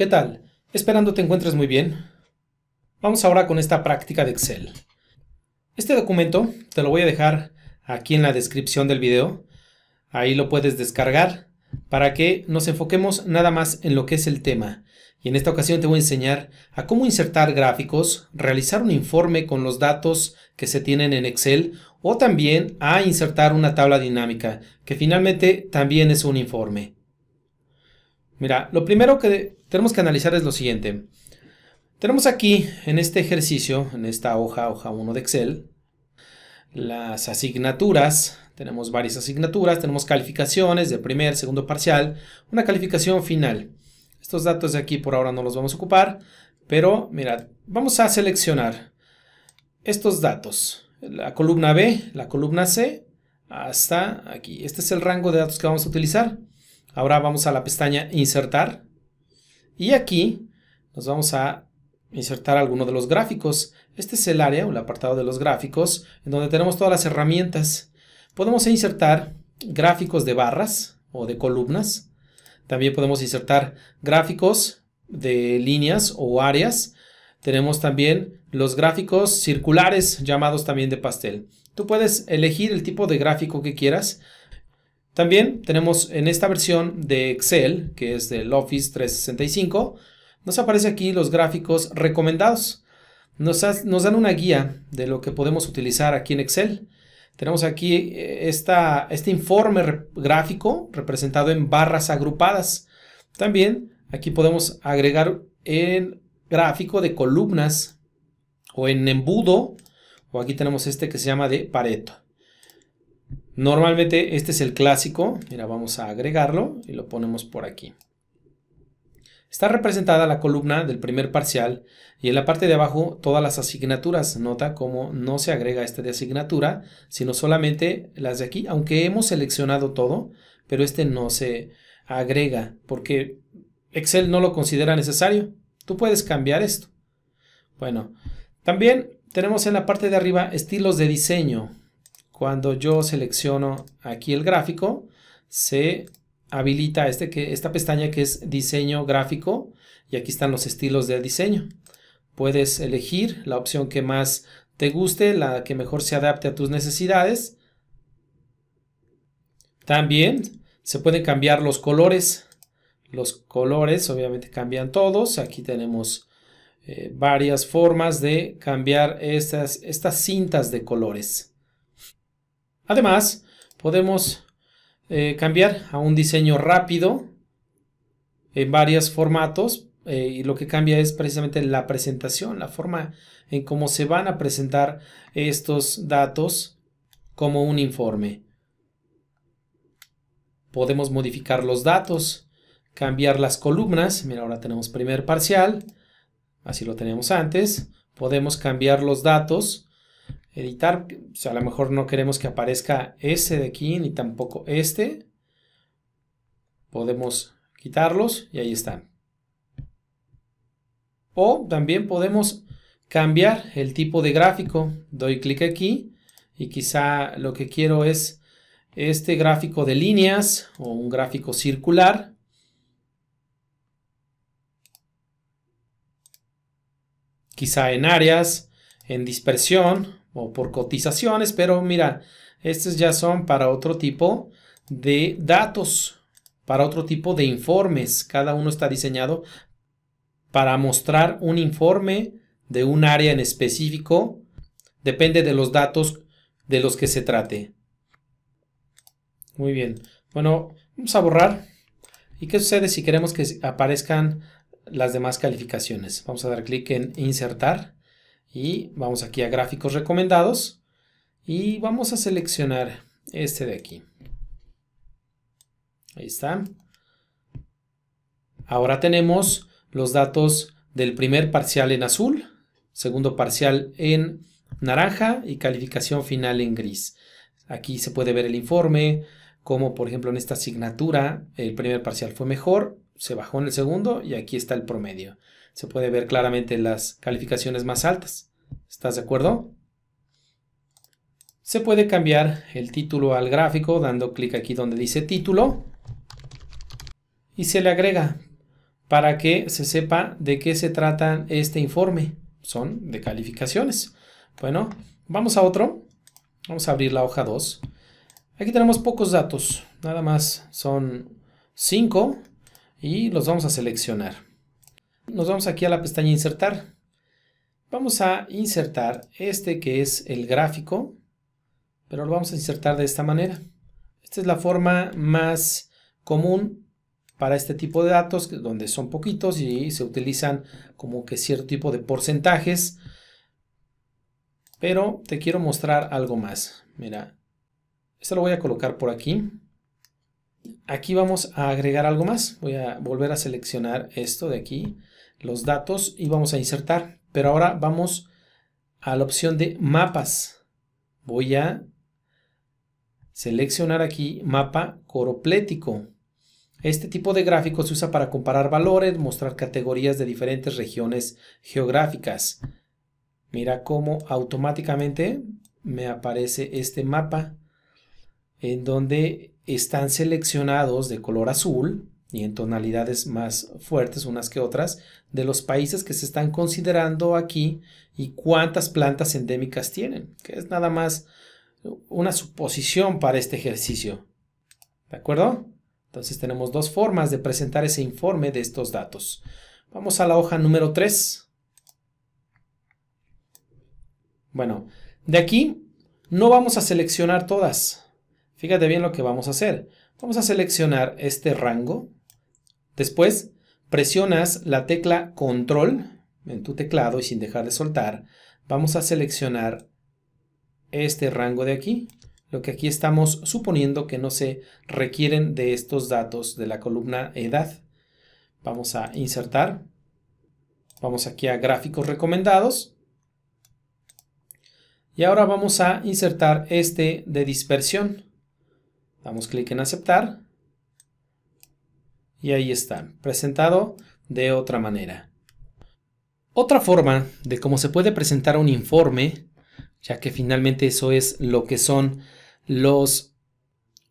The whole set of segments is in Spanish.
¿Qué tal? Esperando te encuentres muy bien. Vamos ahora con esta práctica de Excel. Este documento te lo voy a dejar aquí en la descripción del video. Ahí lo puedes descargar para que nos enfoquemos nada más en lo que es el tema. Y en esta ocasión te voy a enseñar a cómo insertar gráficos, realizar un informe con los datos que se tienen en Excel o también a insertar una tabla dinámica, que finalmente también es un informe. Mira, lo primero que tenemos que analizar es lo siguiente. Tenemos aquí en este ejercicio, en esta hoja, hoja 1 de Excel, las asignaturas. Tenemos varias asignaturas, tenemos calificaciones de primer, segundo parcial, una calificación final. Estos datos de aquí por ahora no los vamos a ocupar, pero mirad, vamos a seleccionar estos datos. La columna B, la columna C, hasta aquí. Este es el rango de datos que vamos a utilizar. Ahora vamos a la pestaña Insertar. Y aquí nos vamos a insertar alguno de los gráficos. Este es el área o el apartado de los gráficos en donde tenemos todas las herramientas. Podemos insertar gráficos de barras o de columnas. También podemos insertar gráficos de líneas o áreas. Tenemos también los gráficos circulares llamados también de pastel. Tú puedes elegir el tipo de gráfico que quieras. También tenemos en esta versión de Excel, que es del Office 365, nos aparece aquí los gráficos recomendados. Nos, dan una guía de lo que podemos utilizar aquí en Excel. Tenemos aquí eh, este informe gráfico representado en barras agrupadas. También aquí podemos agregar en gráfico de columnas o en embudo. O aquí tenemos este que se llama de Pareto. Normalmente este es el clásico, mira, vamos a agregarlo y lo ponemos por aquí. Está representada la columna del primer parcial y en la parte de abajo todas las asignaturas. Nota cómo no se agrega este de asignatura, sino solamente las de aquí, aunque hemos seleccionado todo, pero este no se agrega porque Excel no lo considera necesario. Tú puedes cambiar esto. Bueno, también tenemos en la parte de arriba estilos de diseño. Cuando yo selecciono aquí el gráfico, se habilita este que, esta pestaña que es diseño gráfico y aquí están los estilos de diseño. Puedes elegir la opción que más te guste, la que mejor se adapte a tus necesidades. También se pueden cambiar los colores. Los colores obviamente cambian todos. Aquí tenemos eh, varias formas de cambiar estas, estas cintas de colores. Además, podemos eh, cambiar a un diseño rápido en varios formatos eh, y lo que cambia es precisamente la presentación, la forma en cómo se van a presentar estos datos como un informe. Podemos modificar los datos, cambiar las columnas. Mira, ahora tenemos primer parcial, así lo teníamos antes. Podemos cambiar los datos editar. O a lo mejor no queremos que aparezca ese de aquí ni tampoco este. Podemos quitarlos y ahí están. O también podemos cambiar el tipo de gráfico. Doy clic aquí y quizá lo que quiero es este gráfico de líneas o un gráfico circular. Quizá en áreas, en dispersión, o por cotizaciones, pero mira, estos ya son para otro tipo de datos, para otro tipo de informes. Cada uno está diseñado para mostrar un informe de un área en específico. Depende de los datos de los que se trate. Muy bien. Bueno, vamos a borrar. ¿Y qué sucede si queremos que aparezcan las demás calificaciones? Vamos a dar clic en insertar. Y vamos aquí a gráficos recomendados y vamos a seleccionar este de aquí. Ahí está. Ahora tenemos los datos del primer parcial en azul, segundo parcial en naranja y calificación final en gris. Aquí se puede ver el informe, como por ejemplo en esta asignatura el primer parcial fue mejor, se bajó en el segundo y aquí está el promedio se puede ver claramente las calificaciones más altas. ¿Estás de acuerdo? Se puede cambiar el título al gráfico dando clic aquí donde dice título y se le agrega para que se sepa de qué se trata este informe. Son de calificaciones. Bueno, vamos a otro. Vamos a abrir la hoja 2. Aquí tenemos pocos datos, nada más son 5 y los vamos a seleccionar nos vamos aquí a la pestaña insertar. Vamos a insertar este que es el gráfico, pero lo vamos a insertar de esta manera. Esta es la forma más común para este tipo de datos, donde son poquitos y se utilizan como que cierto tipo de porcentajes. Pero te quiero mostrar algo más. Mira, esto lo voy a colocar por aquí. Aquí vamos a agregar algo más. Voy a volver a seleccionar esto de aquí los datos y vamos a insertar. Pero ahora vamos a la opción de mapas. Voy a seleccionar aquí mapa coroplético. Este tipo de gráfico se usa para comparar valores, mostrar categorías de diferentes regiones geográficas. Mira cómo automáticamente me aparece este mapa en donde están seleccionados de color azul y en tonalidades más fuertes unas que otras de los países que se están considerando aquí y cuántas plantas endémicas tienen, que es nada más una suposición para este ejercicio. ¿De acuerdo? Entonces tenemos dos formas de presentar ese informe de estos datos. Vamos a la hoja número 3. Bueno, de aquí no vamos a seleccionar todas. Fíjate bien lo que vamos a hacer. Vamos a seleccionar este rango Después, presionas la tecla control en tu teclado y sin dejar de soltar, vamos a seleccionar este rango de aquí. Lo que aquí estamos suponiendo que no se requieren de estos datos de la columna edad. Vamos a insertar. Vamos aquí a gráficos recomendados. Y ahora vamos a insertar este de dispersión. Damos clic en aceptar. Y ahí está, presentado de otra manera. Otra forma de cómo se puede presentar un informe, ya que finalmente eso es lo que son los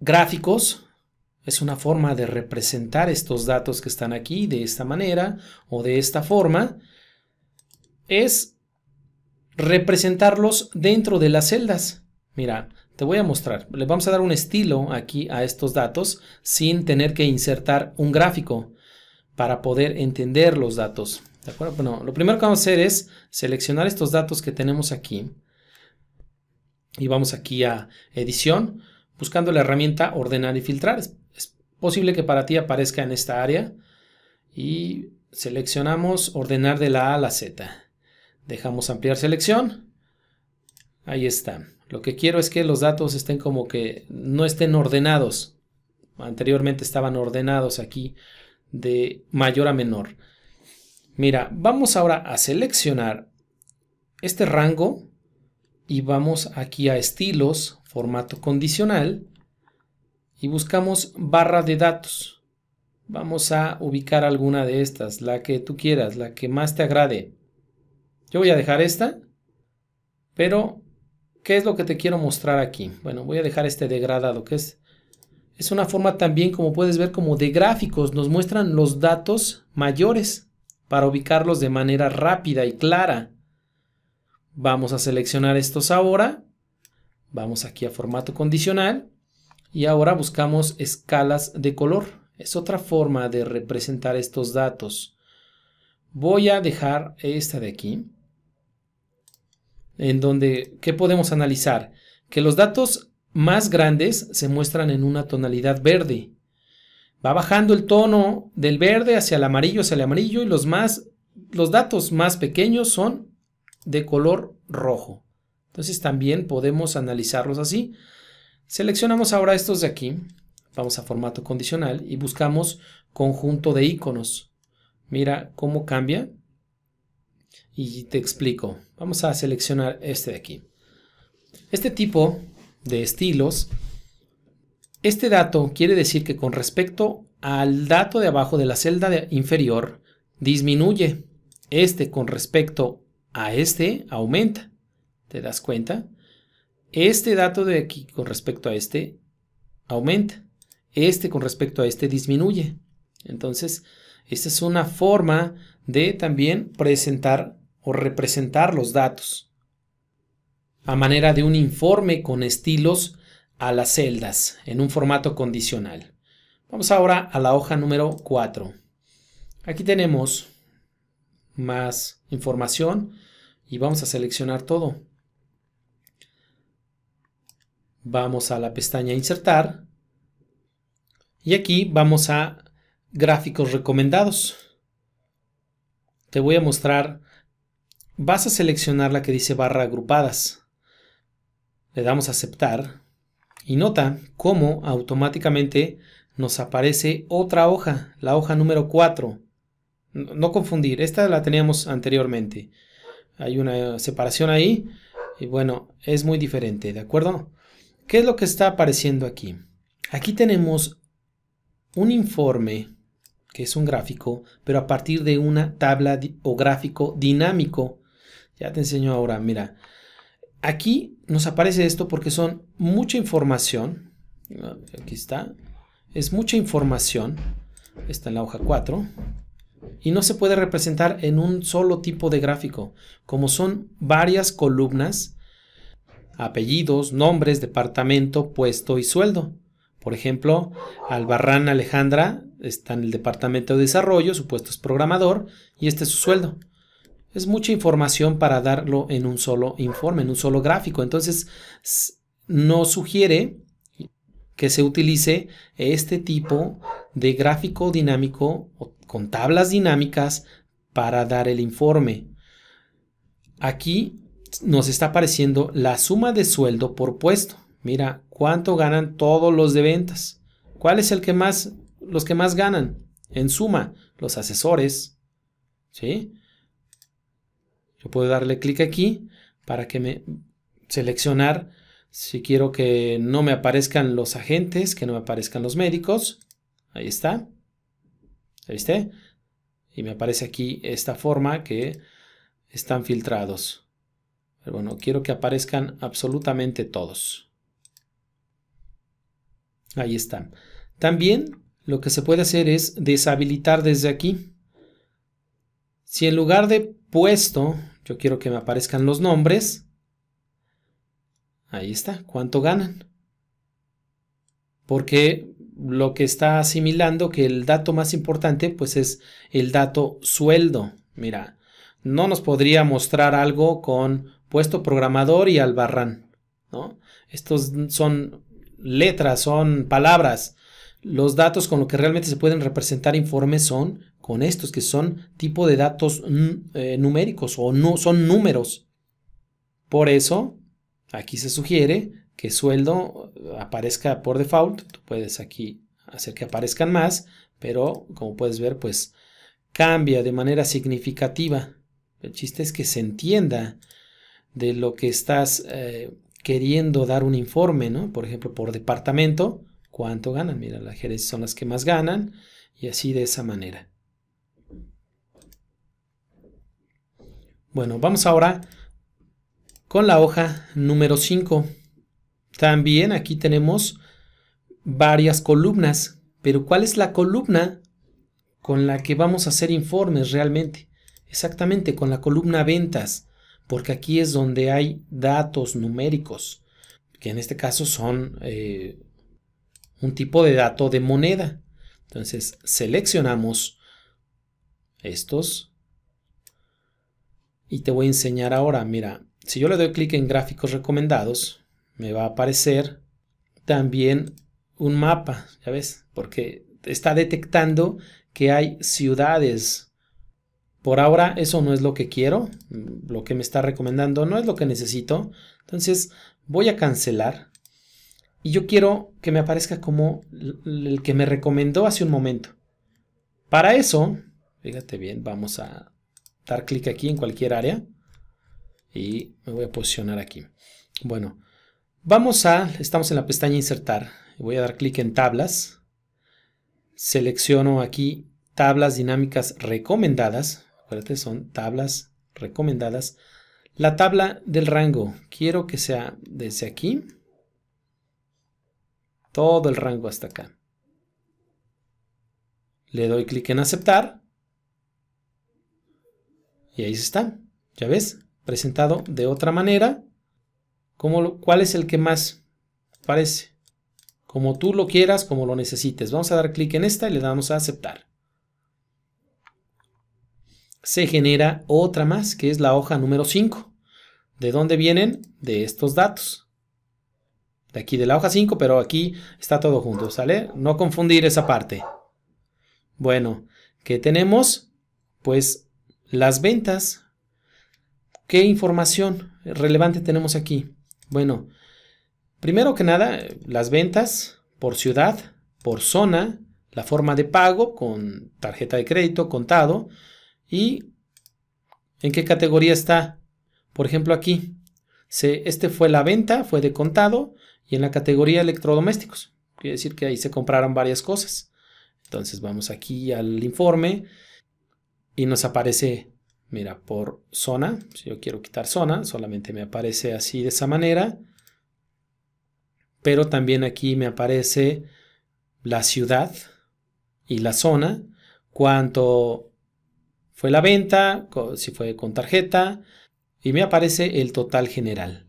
gráficos, es una forma de representar estos datos que están aquí de esta manera o de esta forma, es representarlos dentro de las celdas. Mira, te voy a mostrar. Le vamos a dar un estilo aquí a estos datos sin tener que insertar un gráfico para poder entender los datos. ¿De acuerdo? Bueno, lo primero que vamos a hacer es seleccionar estos datos que tenemos aquí. Y vamos aquí a edición, buscando la herramienta ordenar y filtrar. Es, posible que para ti aparezca en esta área. Y seleccionamos ordenar de la A a la Z. Dejamos ampliar selección. Ahí está. Lo que quiero es que los datos estén como que no estén ordenados. Anteriormente estaban ordenados aquí de mayor a menor. Mira, vamos ahora a seleccionar este rango y vamos aquí a estilos, formato condicional y buscamos barra de datos. Vamos a ubicar alguna de estas, la que tú quieras, la que más te agrade. Yo voy a dejar esta, pero ¿Qué es lo que te quiero mostrar aquí? Bueno, voy a dejar este degradado, que es, es una forma también, como puedes ver, como de gráficos. Nos muestran los datos mayores para ubicarlos de manera rápida y clara. Vamos a seleccionar estos ahora. Vamos aquí a formato condicional. Y ahora buscamos escalas de color. Es otra forma de representar estos datos. Voy a dejar esta de aquí en donde, ¿qué podemos analizar? Que los datos más grandes se muestran en una tonalidad verde. Va bajando el tono del verde hacia el amarillo, hacia el amarillo, y los, más, los datos más pequeños son de color rojo. Entonces también podemos analizarlos así. Seleccionamos ahora estos de aquí, vamos a formato condicional y buscamos conjunto de iconos. Mira cómo cambia y te explico. Vamos a seleccionar este de aquí. Este tipo de estilos, este dato quiere decir que con respecto al dato de abajo de la celda inferior, disminuye. Este con respecto a este aumenta. ¿Te das cuenta? Este dato de aquí con respecto a este aumenta. Este con respecto a este disminuye. Entonces, esta es una forma de también presentar o representar los datos, a manera de un informe con estilos a las celdas en un formato condicional. Vamos ahora a la hoja número 4. Aquí tenemos más información y vamos a seleccionar todo. Vamos a la pestaña insertar y aquí vamos a gráficos recomendados. Te voy a mostrar Vas a seleccionar la que dice barra agrupadas. Le damos a aceptar y nota cómo automáticamente nos aparece otra hoja, la hoja número 4. No, no confundir, esta la teníamos anteriormente. Hay una separación ahí y bueno, es muy diferente, ¿de acuerdo? ¿Qué es lo que está apareciendo aquí? Aquí tenemos un informe que es un gráfico, pero a partir de una tabla o gráfico dinámico ya te enseño ahora, mira. Aquí nos aparece esto porque son mucha información. Aquí está. Es mucha información. Está en la hoja 4. Y no se puede representar en un solo tipo de gráfico. Como son varias columnas, apellidos, nombres, departamento, puesto y sueldo. Por ejemplo, Albarrán Alejandra está en el departamento de desarrollo, su puesto es programador y este es su sueldo. Es mucha información para darlo en un solo informe, en un solo gráfico. Entonces, no sugiere que se utilice este tipo de gráfico dinámico con tablas dinámicas para dar el informe. Aquí nos está apareciendo la suma de sueldo por puesto. Mira cuánto ganan todos los de ventas. ¿Cuál es el que más, los que más ganan? En suma, los asesores, ¿sí? Yo puedo darle clic aquí para que me seleccionar si quiero que no me aparezcan los agentes, que no me aparezcan los médicos. Ahí está. viste? Y me aparece aquí esta forma que están filtrados. Pero bueno, quiero que aparezcan absolutamente todos. Ahí están. También lo que se puede hacer es deshabilitar desde aquí. Si en lugar de puesto yo quiero que me aparezcan los nombres. Ahí está, cuánto ganan. Porque lo que está asimilando que el dato más importante pues es el dato sueldo. Mira, no nos podría mostrar algo con puesto programador y albarrán, ¿no? Estos son letras, son palabras. Los datos con los que realmente se pueden representar informes son con estos, que son tipo de datos eh, numéricos o no, son números. Por eso, aquí se sugiere que sueldo eh, aparezca por default. Tú puedes aquí hacer que aparezcan más, pero como puedes ver, pues cambia de manera significativa. El chiste es que se entienda de lo que estás eh, queriendo dar un informe, ¿no? Por ejemplo, por departamento cuánto ganan. Mira, las Jerez son las que más ganan y así de esa manera. Bueno, vamos ahora con la hoja número 5. También aquí tenemos varias columnas, pero ¿cuál es la columna con la que vamos a hacer informes realmente? Exactamente, con la columna ventas, porque aquí es donde hay datos numéricos, que en este caso son eh, un tipo de dato de moneda. Entonces seleccionamos estos y te voy a enseñar ahora, mira, si yo le doy clic en gráficos recomendados, me va a aparecer también un mapa, ya ves, porque está detectando que hay ciudades. Por ahora eso no es lo que quiero, lo que me está recomendando no es lo que necesito. Entonces voy a cancelar y yo quiero que me aparezca como el que me recomendó hace un momento. Para eso, fíjate bien, vamos a dar clic aquí en cualquier área. Y me voy a posicionar aquí. Bueno, vamos a, estamos en la pestaña insertar. Voy a dar clic en tablas. Selecciono aquí tablas dinámicas recomendadas. Acuérdate, son tablas recomendadas. La tabla del rango. Quiero que sea desde aquí todo el rango hasta acá. Le doy clic en aceptar. Y ahí está. Ya ves, presentado de otra manera. ¿Cuál es el que más parece? Como tú lo quieras, como lo necesites. Vamos a dar clic en esta y le damos a aceptar. Se genera otra más, que es la hoja número 5. ¿De dónde vienen? De estos datos de aquí de la hoja 5, pero aquí está todo junto, ¿sale? No confundir esa parte. Bueno, ¿qué tenemos? Pues las ventas. ¿Qué información relevante tenemos aquí? Bueno, primero que nada, las ventas por ciudad, por zona, la forma de pago con tarjeta de crédito, contado y en qué categoría está. Por ejemplo, aquí, este fue la venta, fue de contado, y en la categoría electrodomésticos. Quiere decir que ahí se compraron varias cosas. Entonces vamos aquí al informe y nos aparece, mira, por zona. Si yo quiero quitar zona, solamente me aparece así de esa manera. Pero también aquí me aparece la ciudad y la zona, cuánto fue la venta, si fue con tarjeta, y me aparece el total general.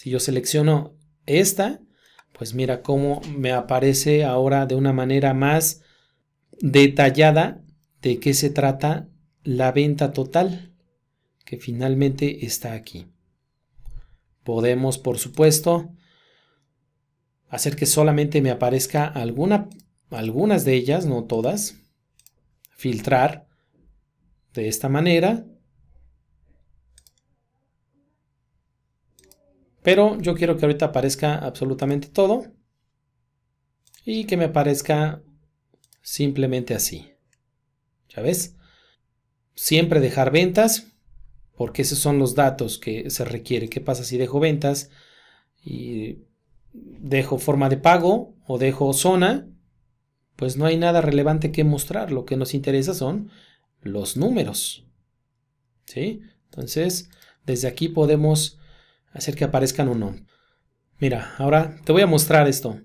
Si yo selecciono esta, pues mira cómo me aparece ahora de una manera más detallada de qué se trata la venta total, que finalmente está aquí. Podemos, por supuesto, hacer que solamente me aparezca alguna, algunas de ellas, no todas, filtrar de esta manera Pero yo quiero que ahorita aparezca absolutamente todo. Y que me aparezca simplemente así. ¿Ya ves? Siempre dejar ventas, porque esos son los datos que se requiere. ¿Qué pasa si dejo ventas y dejo forma de pago o dejo zona? Pues no hay nada relevante que mostrar. Lo que nos interesa son los números. ¿Sí? Entonces, desde aquí podemos hacer que aparezcan o no. Mira, ahora te voy a mostrar esto.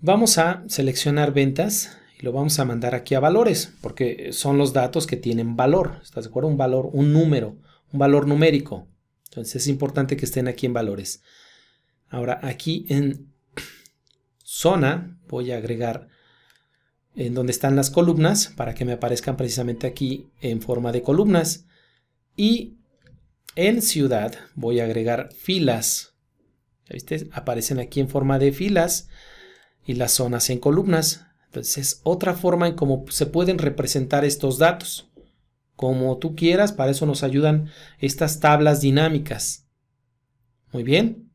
Vamos a seleccionar ventas y lo vamos a mandar aquí a valores, porque son los datos que tienen valor. ¿Estás de acuerdo? Un valor, un número, un valor numérico. Entonces es importante que estén aquí en valores. Ahora aquí en zona voy a agregar en donde están las columnas para que me aparezcan precisamente aquí en forma de columnas. Y en ciudad voy a agregar filas. viste? Aparecen aquí en forma de filas y las zonas en columnas. Entonces es otra forma en cómo se pueden representar estos datos. Como tú quieras, para eso nos ayudan estas tablas dinámicas. Muy bien.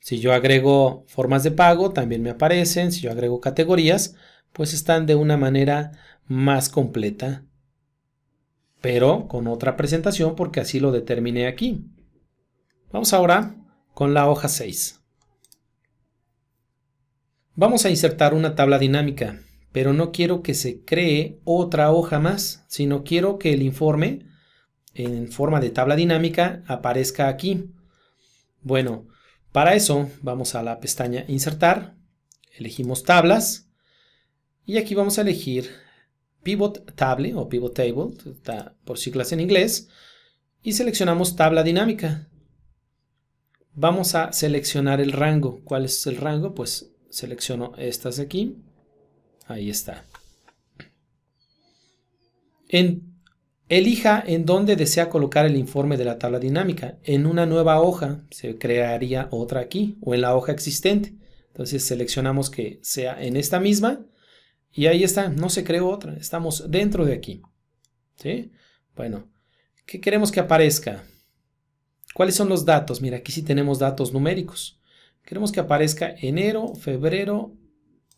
Si yo agrego formas de pago, también me aparecen. Si yo agrego categorías, pues están de una manera más completa pero con otra presentación porque así lo determiné aquí. Vamos ahora con la hoja 6. Vamos a insertar una tabla dinámica, pero no quiero que se cree otra hoja más, sino quiero que el informe en forma de tabla dinámica aparezca aquí. Bueno, para eso vamos a la pestaña insertar, elegimos tablas y aquí vamos a elegir pivot table o pivot table, por siglas en inglés, y seleccionamos tabla dinámica. Vamos a seleccionar el rango. ¿Cuál es el rango? Pues selecciono estas aquí. Ahí está. En, elija en dónde desea colocar el informe de la tabla dinámica. En una nueva hoja se crearía otra aquí o en la hoja existente. Entonces seleccionamos que sea en esta misma y ahí está, no se creó otra, estamos dentro de aquí. ¿Sí? Bueno, ¿qué queremos que aparezca? ¿Cuáles son los datos? Mira, aquí sí tenemos datos numéricos. Queremos que aparezca enero, febrero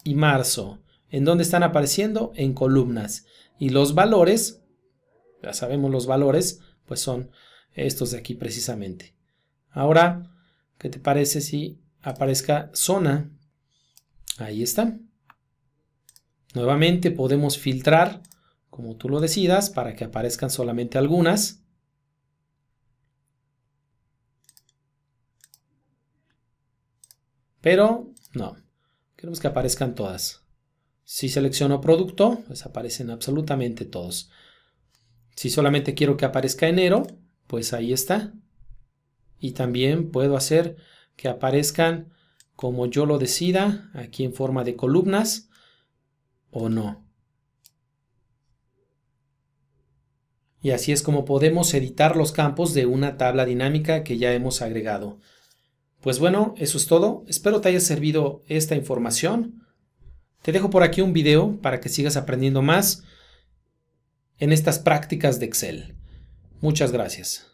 y marzo. ¿En dónde están apareciendo? En columnas. Y los valores, ya sabemos los valores, pues son estos de aquí precisamente. Ahora, ¿qué te parece si aparezca zona? Ahí está. Nuevamente podemos filtrar como tú lo decidas para que aparezcan solamente algunas. Pero no, queremos que aparezcan todas. Si selecciono producto, pues aparecen absolutamente todos. Si solamente quiero que aparezca enero, pues ahí está. Y también puedo hacer que aparezcan como yo lo decida, aquí en forma de columnas o no. Y así es como podemos editar los campos de una tabla dinámica que ya hemos agregado. Pues bueno, eso es todo. Espero te haya servido esta información. Te dejo por aquí un video para que sigas aprendiendo más en estas prácticas de Excel. Muchas gracias.